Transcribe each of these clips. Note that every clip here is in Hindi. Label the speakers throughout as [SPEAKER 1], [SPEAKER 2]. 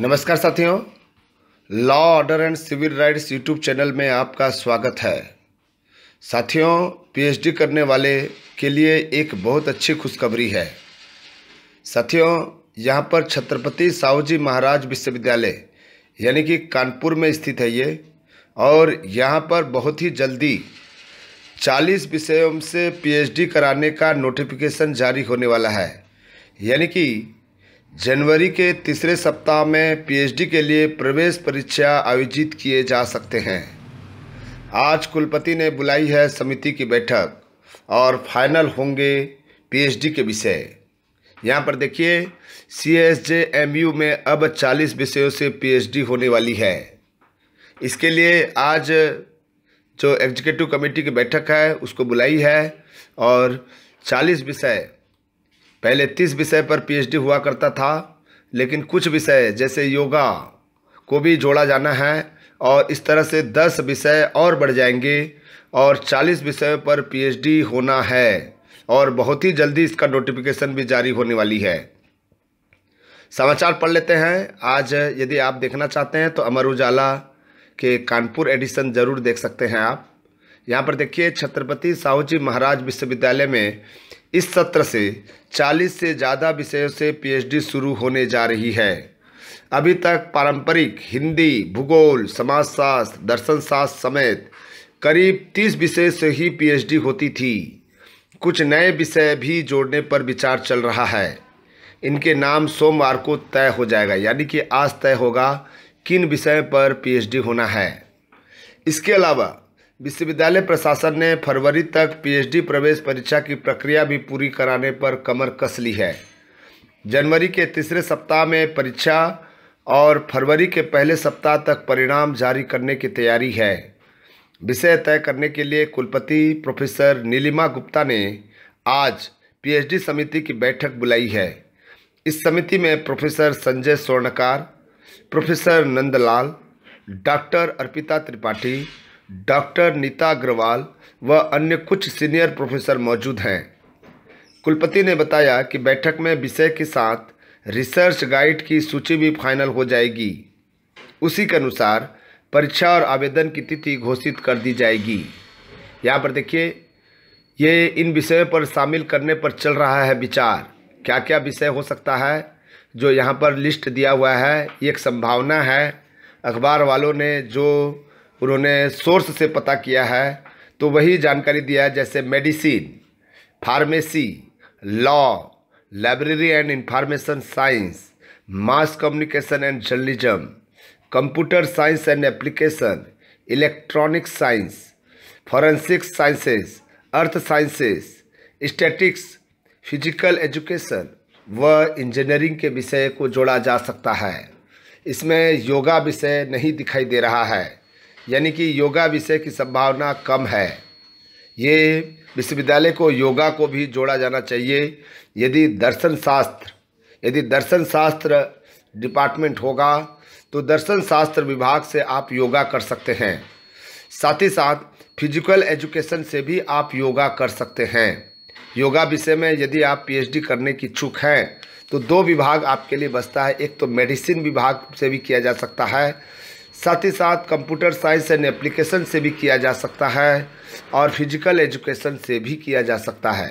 [SPEAKER 1] नमस्कार साथियों law order and civil rights YouTube channel में आपका स्वागत है साथियों पीएचडी करने वाले के लिए एक बहुत अच्छी खुशखबरी है साथियों यहाँ पर छत्रपति साहू जी महाराज विश्वविद्यालय यानी कि कानपुर में स्थित है ये और यहाँ पर बहुत ही जल्दी 40 विषयों से पीएचडी कराने का नोटिफिकेशन जारी होने वाला है यानी कि जनवरी के तीसरे सप्ताह में पीएचडी के लिए प्रवेश परीक्षा आयोजित किए जा सकते हैं आज कुलपति ने बुलाई है समिति की बैठक और फाइनल होंगे पीएचडी के विषय यहाँ पर देखिए C S J M U में अब 40 विषयों से पीएचडी होने वाली है इसके लिए आज जो एग्जीक्यूटिव कमेटी की बैठक है उसको बुलाई है और 40 विषय पहले तीस विषय पर पीएचडी हुआ करता था लेकिन कुछ विषय जैसे योगा को भी जोड़ा जाना है और इस तरह से दस विषय और बढ़ जाएंगे और चालीस विषयों पर पीएचडी होना है और बहुत ही जल्दी इसका नोटिफिकेशन भी जारी होने वाली है समाचार पढ़ लेते हैं आज यदि आप देखना चाहते हैं तो अमर उजाला के कानपुर एडिशन ज़रूर देख सकते हैं आप यहाँ पर देखिए छत्रपति साहू जी महाराज विश्वविद्यालय में इस सत्र से 40 से ज़्यादा विषयों से पीएचडी शुरू होने जा रही है अभी तक पारंपरिक हिंदी भूगोल समाजशास्त्र दर्शनशास्त्र समेत करीब 30 विषय से ही पीएचडी होती थी कुछ नए विषय भी जोड़ने पर विचार चल रहा है इनके नाम सोमवार को तय हो जाएगा यानी कि आज तय होगा किन विषय पर पीएचडी होना है इसके अलावा विश्वविद्यालय प्रशासन ने फरवरी तक पीएचडी प्रवेश परीक्षा की प्रक्रिया भी पूरी कराने पर कमर कस ली है जनवरी के तीसरे सप्ताह में परीक्षा और फरवरी के पहले सप्ताह तक परिणाम जारी करने की तैयारी है विषय तय करने के लिए कुलपति प्रोफेसर नीलिमा गुप्ता ने आज पीएचडी समिति की बैठक बुलाई है इस समिति में professor Sanjay Swarnkar professor Nandlal doctor Arpita Tripathi doctor Neeta Agrawal व अन्य कुछ सीनियर प्रोफेसर मौजूद हैं कुलपति ने बताया कि बैठक में विषय के साथ रिसर्च गाइड की सूची भी फाइनल हो जाएगी उसी के अनुसार परीक्षा और आवेदन की तिथि घोषित कर दी जाएगी यहाँ पर देखिए ये इन विषयों पर शामिल करने पर चल रहा है विचार क्या क्या विषय हो सकता है जो यहाँ पर लिस्ट दिया हुआ है एक संभावना है अखबार वालों ने जो उन्होंने सोर्स से पता किया है तो वही जानकारी दिया है जैसे medicine pharmacy law library and information science mass communication and journalism computer science and application electronic science forensic sciences earth sciences statics physical education व इंजीनियरिंग के विषय को जोड़ा जा सकता है इसमें योगा विषय नहीं दिखाई दे रहा है यानी कि योगा विषय की संभावना कम है ये विश्वविद्यालय को योगा को भी जोड़ा जाना चाहिए यदि दर्शन शास्त्र यदि दर्शन शास्त्र डिपार्टमेंट होगा तो दर्शन शास्त्र विभाग से आप योगा कर सकते हैं साथ ही साथ फिजिकल एजुकेशन से भी आप योगा कर सकते हैं योगा विषय में यदि आप पीएचडी करने की इच्छुक हैं तो दो विभाग आपके लिए बचता है एक तो मेडिसिन विभाग से भी किया जा सकता है साथ ही साथ कंप्यूटर साइंस एंड एप्लीकेशन से भी किया जा सकता है और फिजिकल एजुकेशन से भी किया जा सकता है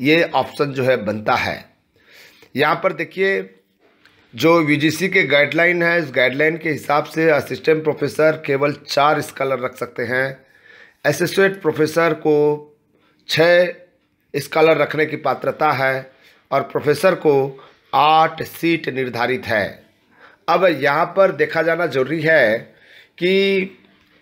[SPEAKER 1] ये ऑप्शन जो है बनता है यहाँ पर देखिए जो यूजीसी के गाइडलाइन है इस गाइडलाइन के हिसाब से असिस्टेंट प्रोफेसर केवल चार स्कॉलर रख सकते हैं एसोसिएट प्रोफेसर को छः स्कॉलर रखने की पात्रता है और प्रोफेसर को आठ सीट निर्धारित है अब यहाँ पर देखा जाना जरूरी है कि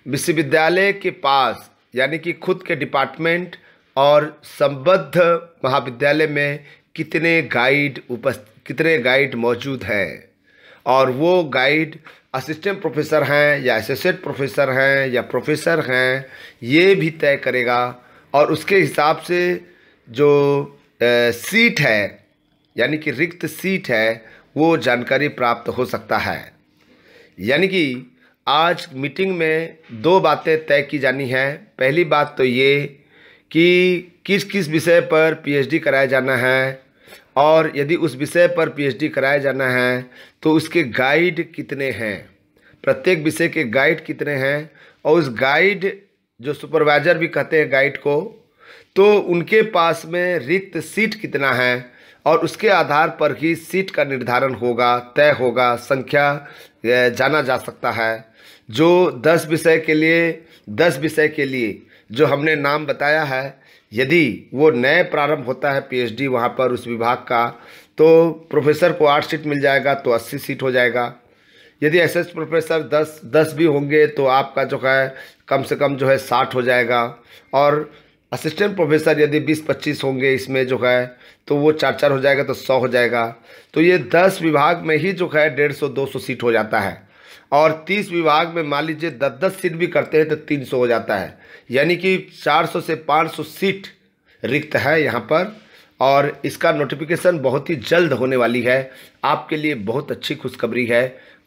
[SPEAKER 1] विश्वविद्यालय के पास यानी कि खुद के डिपार्टमेंट और संबद्ध महाविद्यालय में कितने गाइड उपस्थ कितने गाइड मौजूद हैं और वो गाइड असिस्टेंट प्रोफेसर हैं या एसोसिएट प्रोफेसर हैं या प्रोफेसर हैं ये भी तय करेगा और उसके हिसाब से जो ए, सीट है यानी कि रिक्त सीट है वो जानकारी प्राप्त हो सकता है यानी कि आज मीटिंग में दो बातें तय की जानी हैं पहली बात तो ये कि किस किस विषय पर पीएचडी कराया जाना है और यदि उस विषय पर पीएचडी कराया जाना है तो उसके गाइड कितने हैं प्रत्येक विषय के गाइड कितने हैं और उस गाइड जो सुपरवाइज़र भी कहते हैं गाइड को तो उनके पास में रिक्त सीट कितना है और उसके आधार पर ही सीट का निर्धारण होगा तय होगा संख्या जाना जा सकता है जो दस विषय के लिए दस विषय के लिए जो हमने नाम बताया है यदि वो नए प्रारंभ होता है पीएचडी वहाँ पर उस विभाग का तो प्रोफेसर को आठ सीट मिल जाएगा तो अस्सी सीट हो जाएगा यदि एस प्रोफेसर दस दस भी होंगे तो आपका जो है कम से कम जो है साठ हो जाएगा और असिस्टेंट प्रोफेसर यदि बीस पच्चीस होंगे इसमें जो है तो वो चार चार हो जाएगा तो सौ हो जाएगा तो ये दस विभाग में ही जो है डेढ़ सौ दो सौ सीट हो जाता है और तीस विभाग में मान लीजिए दस दस सीट भी करते हैं तो तीन सौ हो जाता है यानी कि चार सौ से पाँच सौ सीट रिक्त है यहाँ पर और इसका नोटिफिकेशन बहुत ही जल्द होने वाली है आपके लिए बहुत अच्छी खुशखबरी है